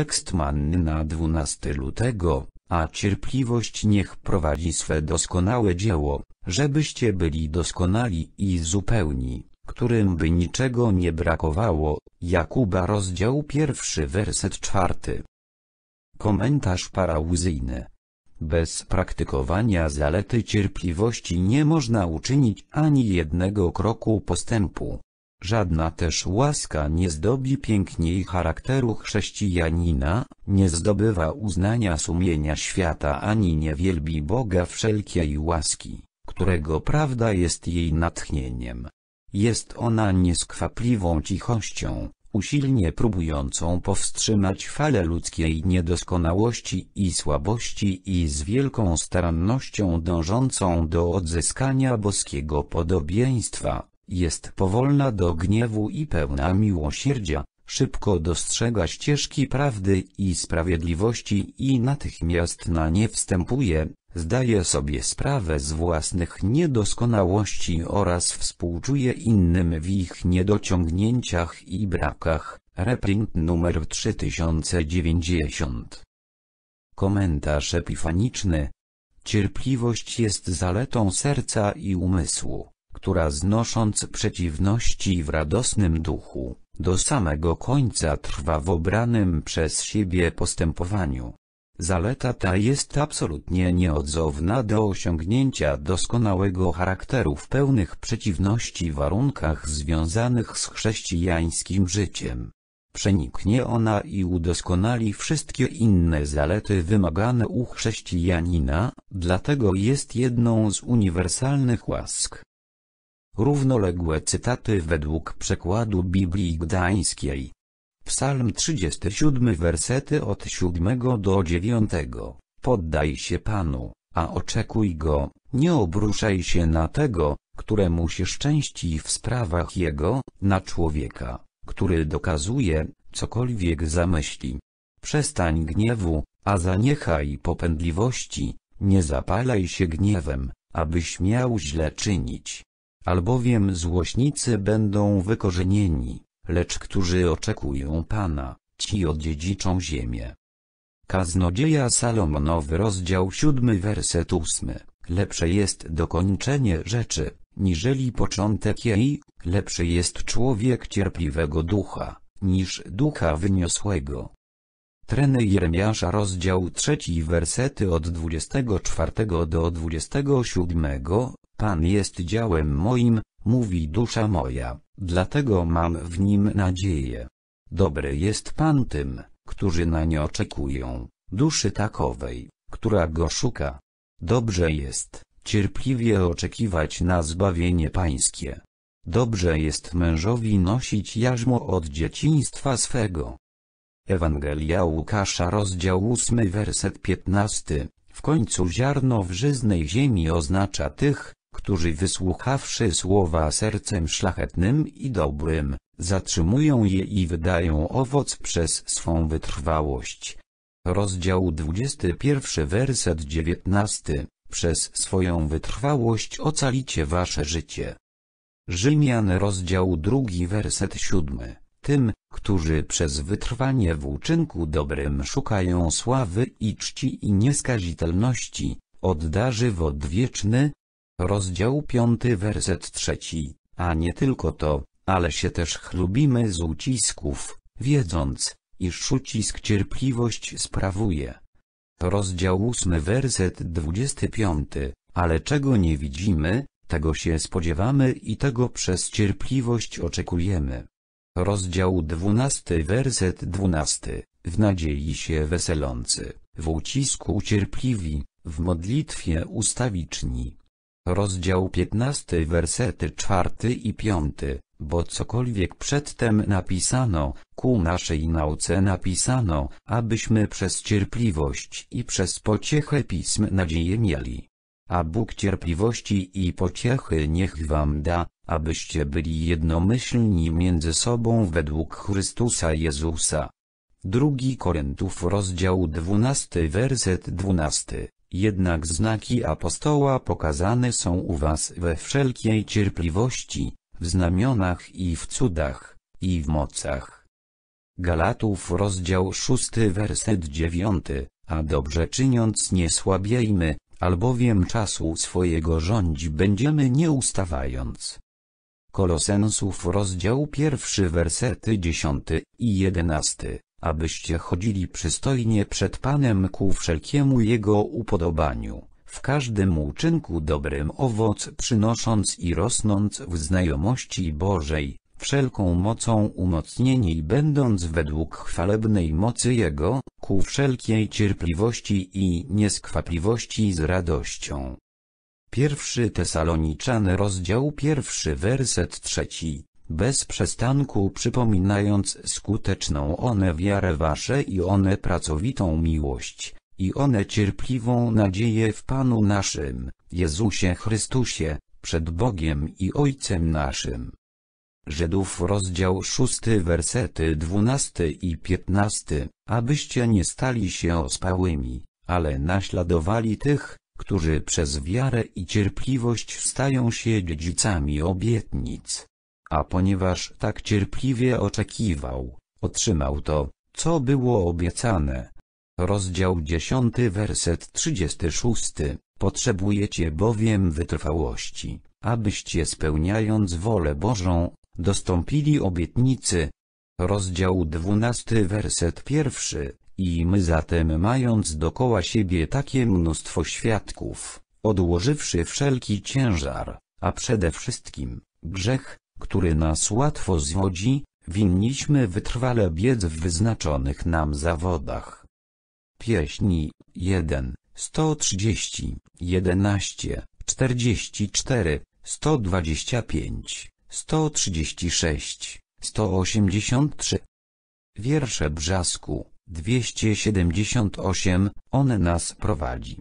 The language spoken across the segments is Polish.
Tekst manny na 12 lutego, a cierpliwość niech prowadzi swe doskonałe dzieło, żebyście byli doskonali i zupełni, którym by niczego nie brakowało, Jakuba rozdział pierwszy werset czwarty. Komentarz parauzyjny. Bez praktykowania zalety cierpliwości nie można uczynić ani jednego kroku postępu. Żadna też łaska nie zdobi piękniej charakteru chrześcijanina, nie zdobywa uznania sumienia świata ani nie wielbi Boga wszelkiej łaski, którego prawda jest jej natchnieniem. Jest ona nieskwapliwą cichością, usilnie próbującą powstrzymać falę ludzkiej niedoskonałości i słabości i z wielką starannością dążącą do odzyskania boskiego podobieństwa, jest powolna do gniewu i pełna miłosierdzia, szybko dostrzega ścieżki prawdy i sprawiedliwości i natychmiast na nie wstępuje, zdaje sobie sprawę z własnych niedoskonałości oraz współczuje innym w ich niedociągnięciach i brakach. Reprint numer 3090 Komentarz epifaniczny Cierpliwość jest zaletą serca i umysłu która znosząc przeciwności w radosnym duchu, do samego końca trwa w obranym przez siebie postępowaniu. Zaleta ta jest absolutnie nieodzowna do osiągnięcia doskonałego charakteru w pełnych przeciwności warunkach związanych z chrześcijańskim życiem. Przeniknie ona i udoskonali wszystkie inne zalety wymagane u chrześcijanina, dlatego jest jedną z uniwersalnych łask. Równoległe cytaty według przekładu Biblii Gdańskiej. Psalm 37 wersety od 7 do 9. Poddaj się Panu, a oczekuj Go, nie obruszaj się na tego, któremu się szczęści w sprawach Jego, na człowieka, który dokazuje, cokolwiek zamyśli. Przestań gniewu, a zaniechaj popędliwości, nie zapalaj się gniewem, abyś miał źle czynić albowiem złośnicy będą wykorzenieni, lecz którzy oczekują Pana, ci odziedziczą ziemię. Kaznodzieja Salomonowy rozdział 7 werset 8. Lepsze jest dokończenie rzeczy, niżeli początek jej, lepszy jest człowiek cierpliwego ducha, niż ducha wyniosłego. Treny Jeremiasza rozdział 3 wersety od 24 do 27, Pan jest działem moim, mówi dusza moja, dlatego mam w nim nadzieję. Dobry jest Pan tym, którzy na nie oczekują, duszy takowej, która go szuka. Dobrze jest, cierpliwie oczekiwać na zbawienie pańskie. Dobrze jest mężowi nosić jarzmo od dzieciństwa swego. Ewangelia Łukasza rozdział 8 werset 15, w końcu ziarno w żyznej ziemi oznacza tych, którzy wysłuchawszy słowa sercem szlachetnym i dobrym, zatrzymują je i wydają owoc przez swą wytrwałość. Rozdział 21 werset 19 Przez swoją wytrwałość ocalicie wasze życie. Rzymian rozdział 2 werset 7 Tym, którzy przez wytrwanie w uczynku dobrym szukają sławy i czci i nieskazitelności, oddarzy żywot wieczny, Rozdział 5 werset 3. A nie tylko to, ale się też chlubimy z ucisków, wiedząc, iż ucisk cierpliwość sprawuje. Rozdział 8 werset 25. Ale czego nie widzimy, tego się spodziewamy i tego przez cierpliwość oczekujemy. Rozdział 12 werset 12. W nadziei się weselący, w ucisku cierpliwi, w modlitwie ustawiczni rozdział 15 wersety 4 i 5, bo cokolwiek przedtem napisano, ku naszej nauce napisano, abyśmy przez cierpliwość i przez pociechę pism nadzieję mieli. A Bóg cierpliwości i pociechy niech wam da, abyście byli jednomyślni między sobą według Chrystusa Jezusa. 2 Koryntów rozdział 12 werset 12 jednak znaki apostoła pokazane są u was we wszelkiej cierpliwości, w znamionach i w cudach, i w mocach. Galatów rozdział 6 werset 9, a dobrze czyniąc nie słabiejmy, albowiem czasu swojego rządzi będziemy nie ustawając. Kolosensów rozdział pierwszy wersety 10 i 11, abyście chodzili przystojnie przed Panem ku wszelkiemu Jego upodobaniu, w każdym uczynku dobrym owoc przynosząc i rosnąc w znajomości Bożej, wszelką mocą umocnieni będąc według chwalebnej mocy Jego, ku wszelkiej cierpliwości i nieskwapliwości z radością. Pierwszy Tesaloniczan rozdział pierwszy werset trzeci bez przestanku przypominając skuteczną one wiarę wasze i one pracowitą miłość, i one cierpliwą nadzieję w Panu naszym, Jezusie Chrystusie, przed Bogiem i Ojcem naszym. Żydów rozdział 6 wersety 12 i 15, abyście nie stali się ospałymi, ale naśladowali tych, którzy przez wiarę i cierpliwość stają się dziedzicami obietnic. A ponieważ tak cierpliwie oczekiwał, otrzymał to, co było obiecane. Rozdział 10 werset 36 Potrzebujecie bowiem wytrwałości, abyście spełniając wolę Bożą, dostąpili obietnicy. Rozdział 12 werset 1 I my zatem mając dokoła siebie takie mnóstwo świadków, odłożywszy wszelki ciężar, a przede wszystkim, grzech, który nas łatwo zwodzi, winniśmy wytrwale biec w wyznaczonych nam zawodach. Pieśni 1, 130, 11, 44, 125, 136, 183. Wiersze Brzasku, 278, on nas prowadzi.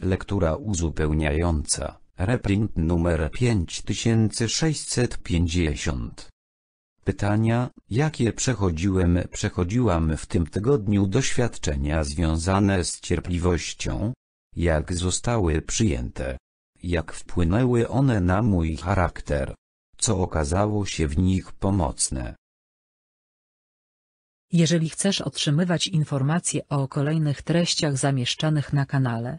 Lektura uzupełniająca. Reprint numer 5650. Pytania, jakie przechodziłem przechodziłam w tym tygodniu doświadczenia związane z cierpliwością? Jak zostały przyjęte? Jak wpłynęły one na mój charakter? Co okazało się w nich pomocne? Jeżeli chcesz otrzymywać informacje o kolejnych treściach zamieszczanych na kanale,